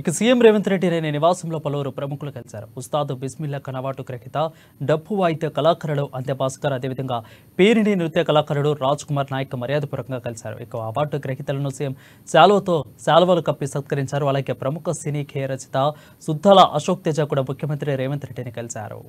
ఇక సీఎం రేవంత్ రెడ్డి రేని నివాసంలో పలువురు ప్రముఖులు కలిశారు ఉస్తాదు బిస్మిల్లా కనవాటు గ్రహీత డప్పు వాయిద్య కళాకారుడు అంత్య భాస్కర్ అదేవిధంగా పేరిణి నృత్య కళాకారుడు రాజ్ కుమార్ నాయక్ మర్యాదపూర్వకంగా కలిశారు ఇక అవార్డు గ్రహీతలను సీఎం శాలువతో శాలువలు కప్పి సత్కరించారు అలాగే ప్రముఖ సినీ కే రచిత సుద్దల అశోక్ తేజ కూడా ముఖ్యమంత్రి రేవంత్ రెడ్డిని కలిశారు